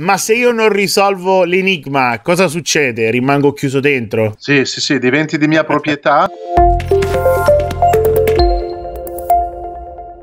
Ma se io non risolvo l'enigma, cosa succede? Rimango chiuso dentro? Sì, sì, sì, diventi di mia proprietà.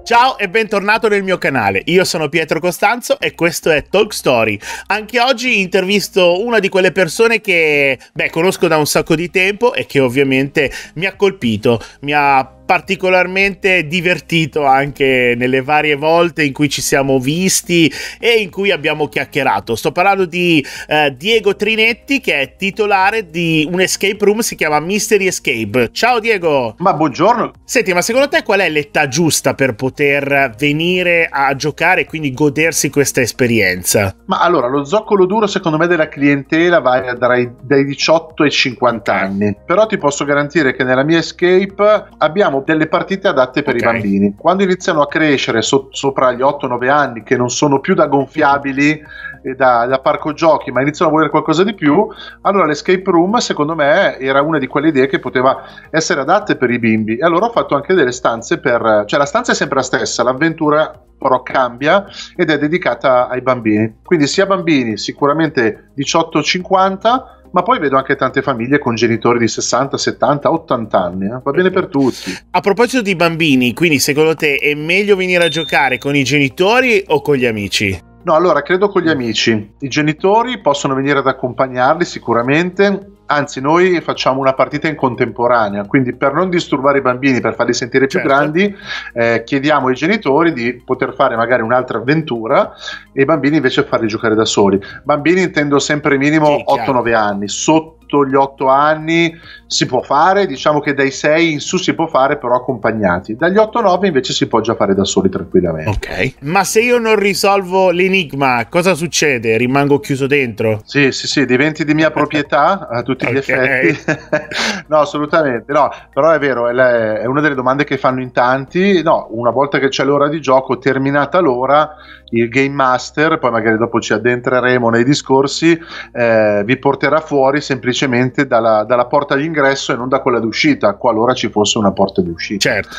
Ciao e bentornato nel mio canale, io sono Pietro Costanzo e questo è Talk Story. Anche oggi intervisto una di quelle persone che, beh, conosco da un sacco di tempo e che ovviamente mi ha colpito, mi ha particolarmente divertito anche nelle varie volte in cui ci siamo visti e in cui abbiamo chiacchierato. Sto parlando di eh, Diego Trinetti che è titolare di un escape room, si chiama Mystery Escape. Ciao Diego! Ma buongiorno! Senti, ma secondo te qual è l'età giusta per poter venire a giocare e quindi godersi questa esperienza? Ma allora, lo zoccolo duro secondo me della clientela va dai, dai 18 ai 50 anni, però ti posso garantire che nella mia escape abbiamo abbiamo delle partite adatte per okay. i bambini. Quando iniziano a crescere so- sopra gli 8-9 anni, che non sono più da gonfiabili e da, da, parco giochi, ma iniziano a volere qualcosa di più, allora l'escape room, secondo me, era una di quelle idee che poteva essere adatte per i bimbi. E allora ho fatto anche delle stanze per. cioè la stanza è sempre la stessa, l'avventura però cambia ed è dedicata ai bambini. Quindi sia bambini, sicuramente 18-50 ma poi vedo anche tante famiglie con genitori di 60, 70, 80 anni, eh? va bene per tutti. A proposito di bambini, quindi secondo te è meglio venire a giocare con i genitori o con gli amici? No, allora credo con gli amici. I genitori possono venire ad accompagnarli sicuramente, Anzi, noi facciamo una partita in contemporanea, quindi per non disturbare i bambini, per farli sentire più certo. grandi, eh, chiediamo ai genitori di poter fare magari un'altra avventura e i bambini invece farli giocare da soli. Bambini intendo sempre minimo sì, 8-9 anni, sotto sotto gli otto anni si può fare, diciamo che dai sei in su si può fare però accompagnati, dagli otto o nove invece si può già fare da soli tranquillamente. Ok, ma se io non risolvo l'enigma cosa succede? Rimango chiuso dentro? Sì, sì, sì, diventi di mia proprietà a tutti gli effetti. no, assolutamente, no, però è vero, è una delle domande che fanno in tanti, no, una volta che c'è l'ora di gioco, terminata l'ora, il game master, poi magari dopo ci addentreremo nei discorsi, eh, vi porterà fuori semplicemente semplicemente dalla, dalla porta d'ingresso e non da quella d'uscita, qualora ci fosse una porta di uscita. Certo.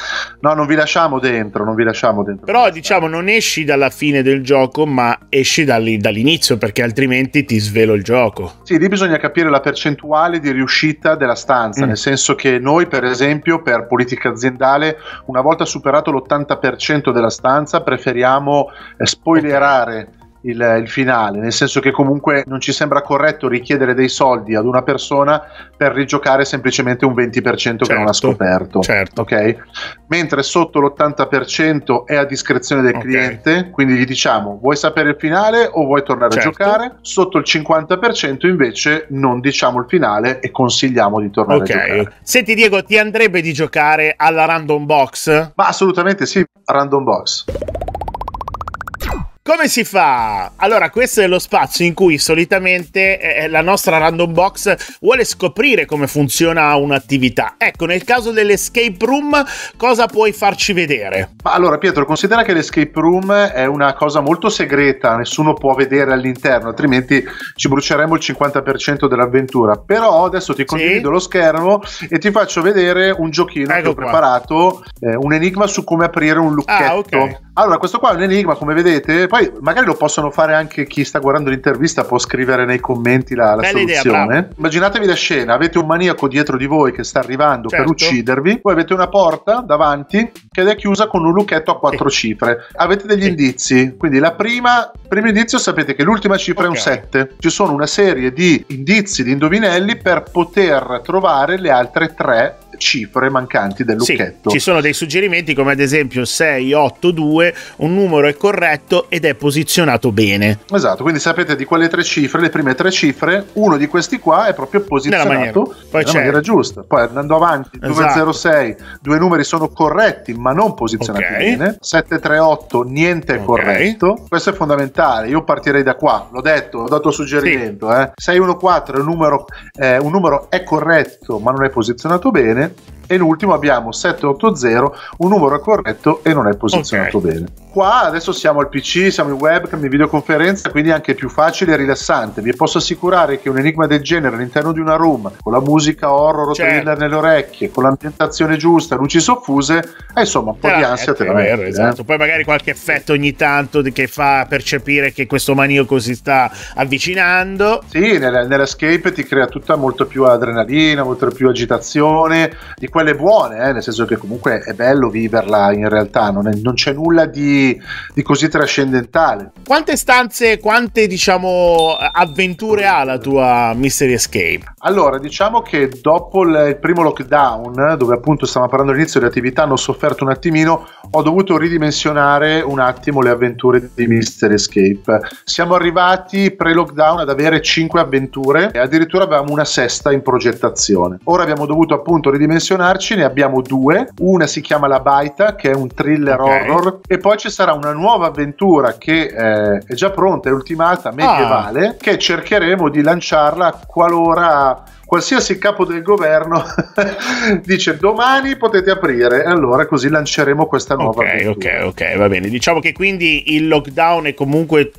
No, non vi lasciamo dentro, non vi lasciamo dentro. Però diciamo non esci dalla fine del gioco, ma esci dall'inizio perché altrimenti ti svelo il gioco. Sì, lì bisogna capire la percentuale di riuscita della stanza, mm. nel senso che noi per esempio per politica aziendale una volta superato l'80% della stanza preferiamo spoilerare il, il, finale, nel senso che comunque non ci sembra corretto richiedere dei soldi ad una persona per rigiocare semplicemente un 20% che non ha certo, scoperto. Certo. Okay? Mentre sotto l'80% è a discrezione del okay. cliente, quindi gli diciamo vuoi sapere il finale o vuoi tornare certo. a giocare? Sotto il 50% invece non diciamo il finale e consigliamo di tornare okay. a giocare. Senti Diego, ti andrebbe di giocare alla random box? Ma assolutamente sì, random box. Come si fa? Allora, questo è lo spazio in cui solitamente eh, eh, la nostra random box vuole scoprire come funziona un'attività. Ecco, nel caso dell'escape room, cosa puoi farci vedere? Ma allora, Pietro, considera che l'escape room è una cosa molto segreta, nessuno può vedere all'interno, altrimenti ci bruceremo il 50% dell'avventura. Però adesso ti condivido sì? lo schermo e ti faccio vedere un giochino ecco che ho qua. preparato, eh, un enigma su come aprire un ah, lucchetto. Ah, okay. Allora, questo qua è un enigma, come vedete poi magari lo possono fare anche chi sta guardando l'intervista, può scrivere nei commenti la, la soluzione. Idea, Immaginatevi la scena, avete un maniaco dietro di voi che sta arrivando certo. per uccidervi, voi avete una porta davanti che è chiusa con un lucchetto a quattro eh. cifre. Avete degli eh. indizi, quindi la prima, primo indizio sapete che l'ultima cifra okay. è un 7. Ci sono una serie di indizi, di indovinelli per poter trovare le altre tre cifre mancanti del lucchetto. Sì, ci sono dei suggerimenti come ad esempio 682, un numero è corretto ed è posizionato bene. Esatto, quindi sapete di quelle tre cifre, le prime tre cifre, uno di questi qua è proprio posizionato nella maniera, Poi nella maniera giusta. Poi andando avanti, 206, esatto. due numeri sono corretti ma non posizionati okay. bene, 738 niente è okay. corretto, questo è fondamentale, io partirei da qua, l'ho detto, ho dato suggerimento, sì. eh. 614 è un numero, eh, un numero è corretto ma non è posizionato bene, e l'ultimo abbiamo 780, un numero corretto e non è posizionato okay. bene. Qua adesso siamo al PC, siamo in webcam, in videoconferenza, quindi è anche più facile e rilassante. Vi posso assicurare che un enigma del genere all'interno di una room, con la musica horror o certo. thriller nelle orecchie, con l'ambientazione giusta, luci soffuse, è eh, insomma un po' di ah, ansia te la vero, eh? Esatto. Poi magari qualche effetto ogni tanto che fa percepire che questo manioco si sta avvicinando. Sì, nell'escape ti crea tutta molto più adrenalina, molto più agitazione di quelle buone, eh, nel senso che comunque è bello viverla in realtà, non, è, non c'è nulla di, di, così trascendentale. Quante stanze, quante diciamo avventure ha la tua Mystery Escape? Allora, diciamo che dopo il primo lockdown, dove appunto stavamo parlando all'inizio di attività, hanno sofferto un attimino, ho dovuto ridimensionare un attimo le avventure di Mystery Escape. Siamo arrivati pre-lockdown ad avere 5 avventure e addirittura avevamo una sesta in progettazione. Ora abbiamo dovuto appunto ridimensionare menzionarci ne abbiamo due, una si chiama La Baita che è un thriller okay. horror e poi ci sarà una nuova avventura che eh, è già pronta, è ultimata, medievale, ah. che cercheremo di lanciarla qualora qualsiasi capo del governo dice domani potete aprire e allora così lanceremo questa nuova ok avventura. ok ok va bene diciamo che quindi il lockdown è comunque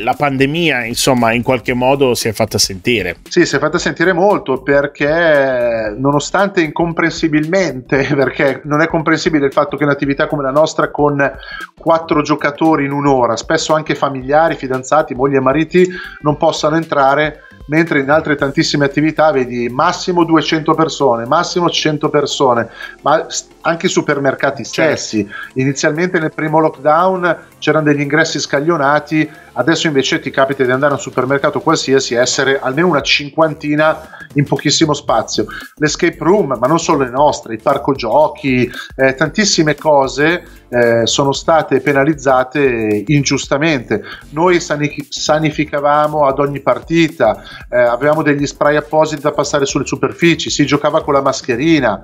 la pandemia, insomma, in qualche modo si è fatta sentire. Sì, si è fatta sentire molto perché, nonostante incomprensibilmente, perché non è comprensibile il fatto che un'attività come la nostra, con quattro giocatori in un'ora, spesso anche familiari, fidanzati, mogli e mariti, non possano entrare mentre in altre tantissime attività vedi massimo 200 persone, massimo 100 persone, ma anche i supermercati stessi. Certo. Inizialmente nel primo lockdown c'erano degli ingressi scaglionati, adesso invece ti capita di andare a un supermercato qualsiasi e essere almeno una cinquantina in pochissimo spazio. L'escape room, ma non solo le nostre, i parco giochi, eh, tantissime cose eh, sono state penalizzate ingiustamente. Noi sanificavamo ad ogni partita, eh, avevamo degli spray appositi da passare sulle superfici, si giocava con la mascherina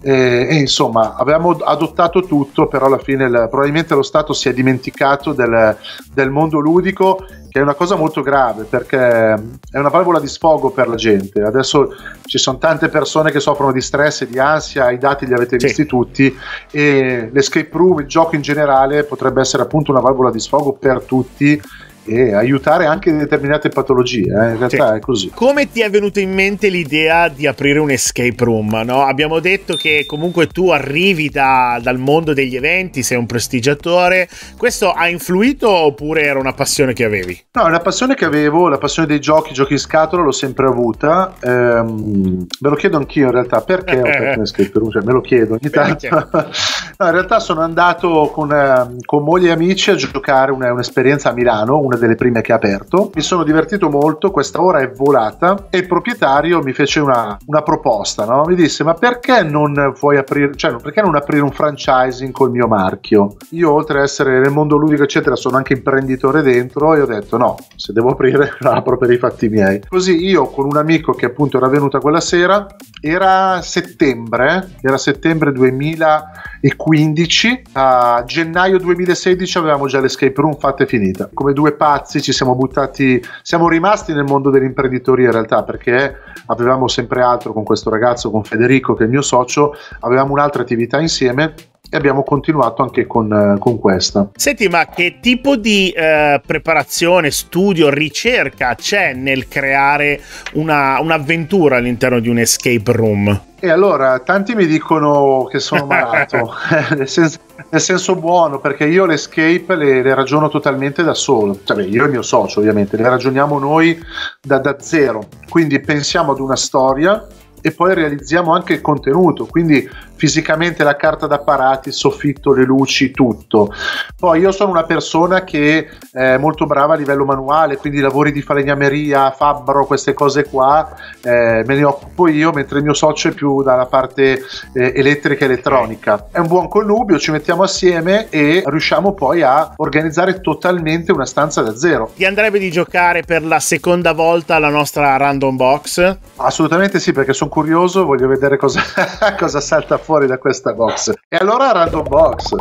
eh, e insomma avevamo adottato tutto, però alla fine il, probabilmente lo Stato si è dimenticato del, del mondo ludico ludico che è una cosa molto grave perché è una valvola di sfogo per la gente. Adesso ci sono tante persone che soffrono di stress e di ansia, i dati li avete sì. visti tutti e l'escape room, il gioco in generale potrebbe essere appunto una valvola di sfogo per tutti e aiutare anche determinate patologie. Eh? In realtà sì. è così. Come ti è venuta in mente l'idea di aprire un escape room? No? Abbiamo detto che comunque tu arrivi da, dal mondo degli eventi, sei un prestigiatore. Questo ha influito oppure era una passione che avevi? No, è una passione che avevo, la passione dei giochi, giochi in scatola l'ho sempre avuta. Ehm, me lo chiedo anch'io in realtà perché ho aperto un escape room, cioè, me lo chiedo ogni tanto. no, in realtà sono andato con, ehm, con moglie e amici a giocare una, un'esperienza a Milano, una una delle prime che ha aperto. Mi sono divertito molto, questa ora è volata e il proprietario mi fece una, una proposta, no? mi disse ma perché non vuoi aprire, cioè perché non aprire un franchising col mio marchio? Io oltre ad essere nel mondo ludico eccetera sono anche imprenditore dentro e ho detto no, se devo aprire apro per i fatti miei. Così io con un amico che appunto era venuto quella sera, era settembre, era settembre 2015, a gennaio 2016 avevamo già l'escape room fatta e finita, come due parti pazzi, ci siamo buttati, siamo rimasti nel mondo dell'imprenditoria in realtà perché avevamo sempre altro con questo ragazzo, con Federico che è il mio socio, avevamo un'altra attività insieme e abbiamo continuato anche con, eh, con questa. Senti, ma che tipo di eh, preparazione, studio, ricerca c'è nel creare una, un'avventura all'interno di un escape room? E allora, tanti mi dicono che sono malato, eh, nel, senso, nel, senso, buono, perché io le escape le, le ragiono totalmente da solo, cioè, io e il mio socio ovviamente, le ragioniamo noi da, da zero, quindi pensiamo ad una storia e poi realizziamo anche il contenuto, quindi fisicamente la carta da il soffitto, le luci, tutto. Poi io sono una persona che è eh, molto brava a livello manuale, quindi lavori di falegnameria, fabbro, queste cose qua eh, me ne occupo io, mentre il mio socio è più dalla parte eh, elettrica e elettronica. È un buon connubio, ci mettiamo assieme e riusciamo poi a organizzare totalmente una stanza da zero. Ti andrebbe di giocare per la seconda volta la nostra random box? Assolutamente sì, perché sono curioso, voglio vedere cosa, cosa salta fuori fuori da questa box. E allora random box.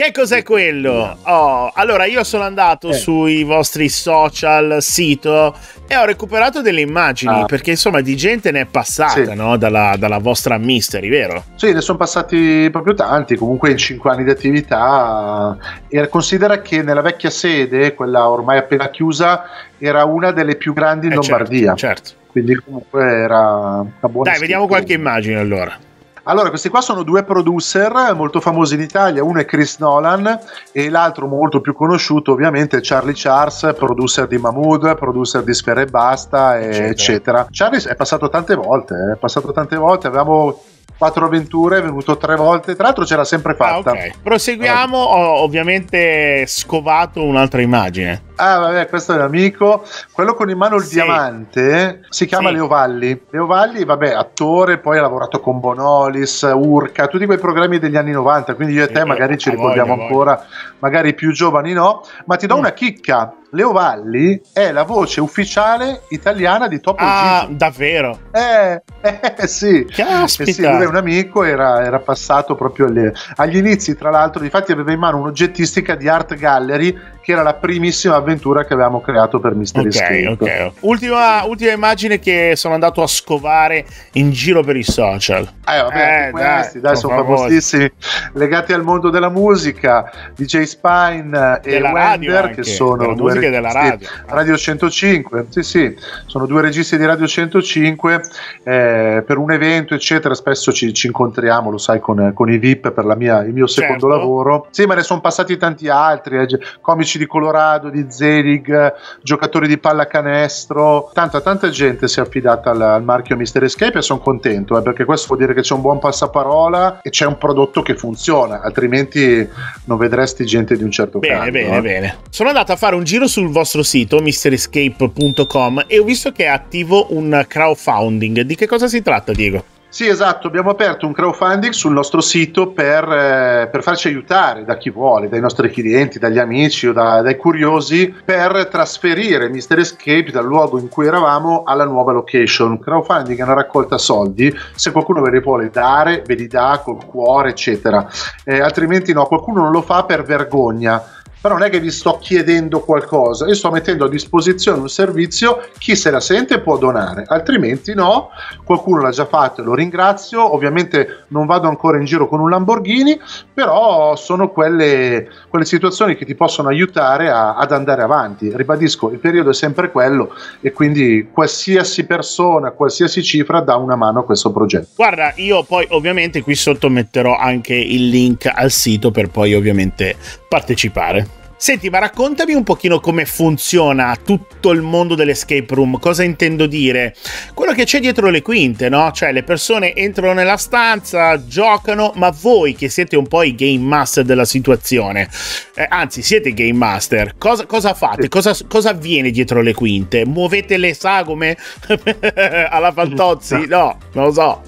Che cos'è quello? Oh, allora io sono andato eh. sui vostri social, sito e ho recuperato delle immagini ah. perché insomma di gente ne è passata sì. no? dalla, dalla, vostra mystery, vero? Sì, ne sono passati proprio tanti, comunque in 5 anni di attività. E considera che nella vecchia sede, quella ormai appena chiusa, era una delle più grandi in eh, certo, Lombardia. Certo, certo. Quindi comunque era una buona... Dai, schifo. vediamo qualche immagine allora. Allora, questi qua sono due producer molto famosi in Italia, uno è Chris Nolan e l'altro molto più conosciuto ovviamente è Charlie Charles, producer di Mahmood, producer di Sfera e Basta, eccetera. eccetera. Charlie è passato tante volte, eh. è passato tante volte, avevamo quattro avventure, è venuto tre volte, tra l'altro ce l'ha sempre ah, fatta. Ah, okay. Proseguiamo, ho ovviamente scovato un'altra immagine. Ah, vabbè, questo è un amico. Quello con in mano il sì. diamante si chiama sì. Leo Valli. Leo Valli, vabbè, attore, poi ha lavorato con Bonolis, Urca, tutti quei programmi degli anni 90, quindi io e te eh, magari ci ricordiamo voglia, ancora, voglia. magari più giovani no, ma ti do mm. una chicca Leo Valli è la voce ufficiale italiana di Topo Ah, Gigi. davvero? Eh, eh sì. Caspita. Eh sì, lui è un amico, era, era passato proprio alle, agli inizi, tra l'altro, difatti aveva in mano un'oggettistica di Art Gallery che era la primissima avventura che avevamo creato per Mystery okay, okay. Ultima, ultima, immagine che sono andato a scovare in giro per i social. Eh, vabbè, eh, questi dai, dai sono, sono famosissimi, legati al mondo della musica, DJ Spine e della Wender, anche, che sono due registi, della radio. radio 105, sì sì, sono due registi di Radio 105, eh, per un evento eccetera, spesso ci, ci incontriamo, lo sai, con, con i VIP per mia, il mio certo. secondo lavoro. Sì, ma ne sono passati tanti altri, eh, comici di Colorado, di Zelig, giocatori di pallacanestro. Tanta, tanta gente si è affidata al, al marchio Mister Escape e sono contento eh, perché questo vuol dire che c'è un buon passaparola e c'è un prodotto che funziona, altrimenti non vedresti gente di un certo bene, canto. Bene, eh. bene, Sono andato a fare un giro sul vostro sito mysterescape.com e ho visto che è attivo un crowdfunding. Di che cosa si tratta, Diego? Sì, esatto, abbiamo aperto un crowdfunding sul nostro sito per, eh, per farci aiutare da chi vuole, dai nostri clienti, dagli amici o da, dai curiosi, per trasferire Mister Escape dal luogo in cui eravamo alla nuova location. Crowdfunding è una raccolta soldi, se qualcuno ve li vuole dare, ve li dà col cuore, eccetera. Eh, altrimenti no, qualcuno non lo fa per vergogna però non è che vi sto chiedendo qualcosa, io sto mettendo a disposizione un servizio, chi se la sente può donare, altrimenti no, qualcuno l'ha già fatto e lo ringrazio, ovviamente non vado ancora in giro con un Lamborghini, però sono quelle, quelle situazioni che ti possono aiutare a, ad andare avanti, ribadisco, il periodo è sempre quello e quindi qualsiasi persona, qualsiasi cifra dà una mano a questo progetto. Guarda, io poi ovviamente qui sotto metterò anche il link al sito per poi ovviamente partecipare. Senti, ma raccontami un pochino come funziona tutto il mondo dell'escape room, cosa intendo dire? Quello che c'è dietro le quinte, no? Cioè le persone entrano nella stanza, giocano, ma voi che siete un po' i game master della situazione, eh, anzi siete game master, cosa, cosa fate? Cosa, cosa, avviene dietro le quinte? Muovete le sagome alla Fantozzi? No, non lo so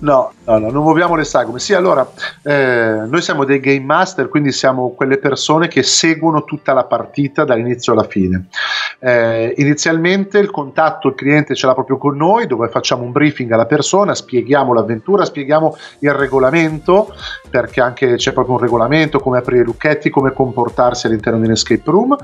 no, no, no, non muoviamo le sagome. Sì, allora, eh, noi siamo dei game master, quindi siamo quelle persone che seguono tutta la partita dall'inizio alla fine. Eh, inizialmente il contatto, il cliente ce l'ha proprio con noi, dove facciamo un briefing alla persona, spieghiamo l'avventura, spieghiamo il regolamento, perché anche c'è proprio un regolamento, come aprire i lucchetti, come comportarsi all'interno di un escape room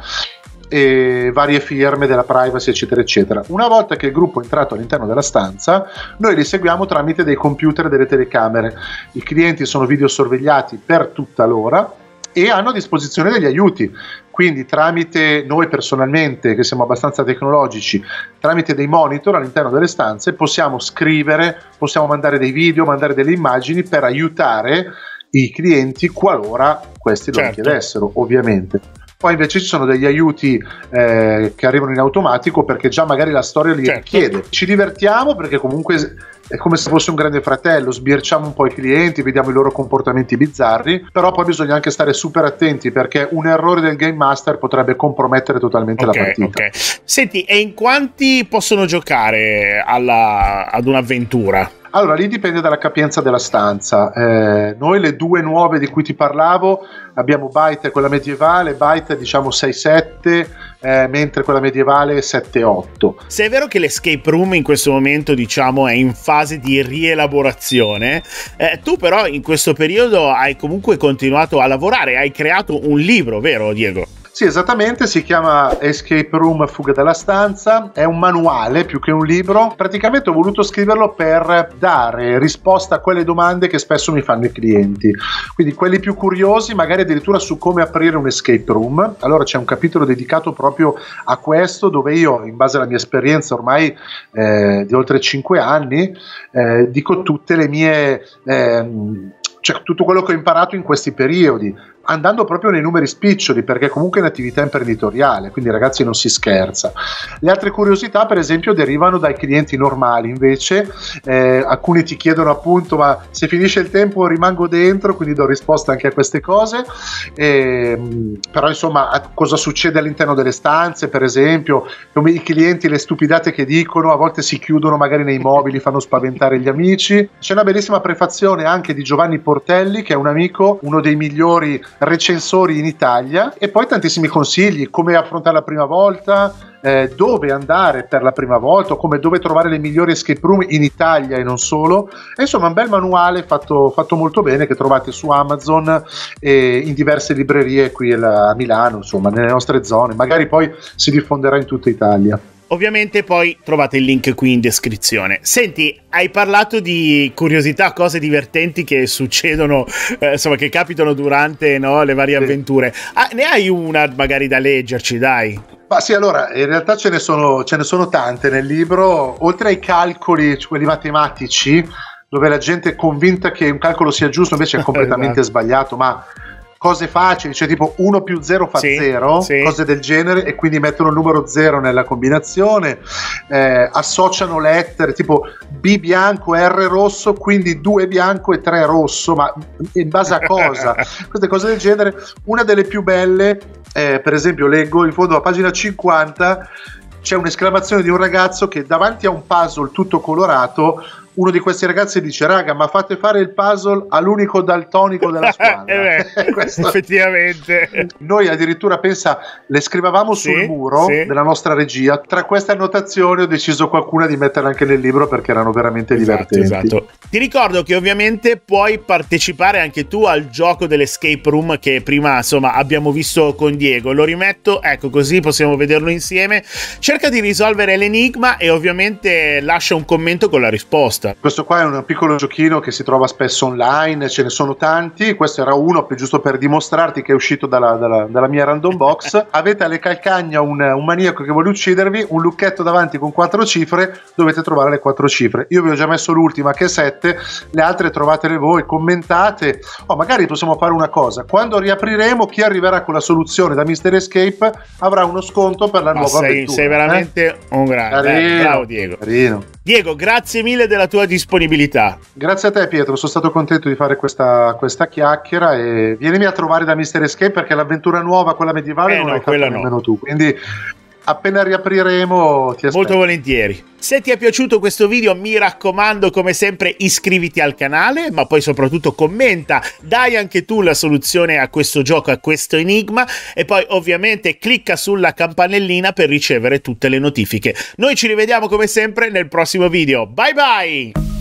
e varie firme della privacy eccetera eccetera. Una volta che il gruppo è entrato all'interno della stanza noi li seguiamo tramite dei computer e delle telecamere. I clienti sono videosorvegliati per tutta l'ora e hanno a disposizione degli aiuti. Quindi tramite noi personalmente, che siamo abbastanza tecnologici, tramite dei monitor all'interno delle stanze possiamo scrivere, possiamo mandare dei video, mandare delle immagini per aiutare i clienti qualora questi certo. lo chiedessero, ovviamente poi invece ci sono degli aiuti eh, che arrivano in automatico perché già magari la storia li certo. richiede. Ci divertiamo perché comunque è come se fosse un grande fratello, sbirciamo un po' i clienti, vediamo i loro comportamenti bizzarri, però poi bisogna anche stare super attenti perché un errore del game master potrebbe compromettere totalmente okay, la partita. Okay. Senti, e in quanti possono giocare alla, ad un'avventura? Allora, lì dipende dalla capienza della stanza. Eh, noi le due nuove di cui ti parlavo abbiamo Byte quella medievale, Byte diciamo 6-7, eh, mentre quella medievale 7-8. Se è vero che l'escape room in questo momento diciamo è in fase di rielaborazione, eh, tu però in questo periodo hai comunque continuato a lavorare, hai creato un libro, vero Diego? Sì, esattamente, si chiama Escape Room Fuga dalla stanza, è un manuale più che un libro, praticamente ho voluto scriverlo per dare risposta a quelle domande che spesso mi fanno i clienti, quindi quelli più curiosi magari addirittura su come aprire un escape room, allora c'è un capitolo dedicato proprio a questo dove io in base alla mia esperienza ormai eh, di oltre 5 anni eh, dico tutte le mie... Eh, cioè tutto quello che ho imparato in questi periodi, andando proprio nei numeri spiccioli, perché comunque è un'attività imprenditoriale, quindi ragazzi non si scherza. Le altre curiosità, per esempio, derivano dai clienti normali, invece eh, alcuni ti chiedono appunto ma se finisce il tempo rimango dentro, quindi do risposta anche a queste cose, e, ehm, però insomma cosa succede all'interno delle stanze, per esempio, come i clienti, le stupidate che dicono, a volte si chiudono magari nei mobili, fanno spaventare gli amici. C'è una bellissima prefazione anche di Giovanni Portelli, che è un amico, uno dei migliori recensori in Italia e poi tantissimi consigli, come affrontare la prima volta, eh, dove andare per la prima volta, come dove trovare le migliori escape room in Italia e non solo. insomma, un bel manuale fatto, fatto, molto bene che trovate su Amazon e in diverse librerie qui a Milano, insomma, nelle nostre zone. Magari poi si diffonderà in tutta Italia. Ovviamente poi trovate il link qui in descrizione. Senti, hai parlato di curiosità, cose divertenti che succedono, eh, insomma, che capitano durante no, le varie sì. avventure. Ah, ne hai una magari da leggerci, dai? Ma sì, allora, in realtà ce ne sono, ce ne sono tante nel libro, oltre ai calcoli, cioè quelli matematici, dove la gente è convinta che un calcolo sia giusto, invece è completamente esatto. sbagliato, ma cose facili, cioè tipo 1 più 0 fa 0, sì, sì. cose del genere, e quindi mettono il numero 0 nella combinazione, eh, associano lettere tipo B bianco, R rosso, quindi 2 bianco e 3 rosso, ma in base a cosa? Queste cose del genere. Una delle più belle, eh, per esempio, leggo in fondo a pagina 50 c'è un'esclamazione di un ragazzo che davanti a un puzzle tutto colorato uno di questi ragazzi dice raga ma fate fare il puzzle all'unico daltonico della eh squadra eh effettivamente noi addirittura pensa le scrivavamo sì, sul muro sì. della nostra regia tra queste annotazioni ho deciso qualcuna di metterle anche nel libro perché erano veramente esatto, divertenti esatto. ti ricordo che ovviamente puoi partecipare anche tu al gioco dell'escape room che prima insomma abbiamo visto con Diego lo rimetto ecco così possiamo vederlo insieme cerca di risolvere l'enigma e ovviamente lascia un commento con la risposta giusta. Questo qua è un piccolo giochino che si trova spesso online, ce ne sono tanti, questo era uno giusto per dimostrarti che è uscito dalla, dalla, dalla mia random box. Avete alle calcagna un, un, maniaco che vuole uccidervi, un lucchetto davanti con quattro cifre, dovete trovare le quattro cifre. Io vi ho già messo l'ultima che è 7, le altre trovatele voi, commentate o oh, magari possiamo fare una cosa, quando riapriremo chi arriverà con la soluzione da Mister Escape avrà uno sconto per la Ma nuova sei, avventura. Sei eh? veramente eh? un grande. Eh? Bravo Diego. Carino. Diego, grazie mille della tua tua disponibilità. Grazie a te Pietro, sono stato contento di fare questa, questa chiacchiera e vienimi a trovare da Mister Escape perché l'avventura nuova, quella medievale, eh non no, l'hai fatta no. nemmeno tu, quindi appena riapriremo ti aspetto. Molto volentieri. Se ti è piaciuto questo video mi raccomando come sempre iscriviti al canale ma poi soprattutto commenta, dai anche tu la soluzione a questo gioco, a questo enigma e poi ovviamente clicca sulla campanellina per ricevere tutte le notifiche. Noi ci rivediamo come sempre nel prossimo video, bye bye!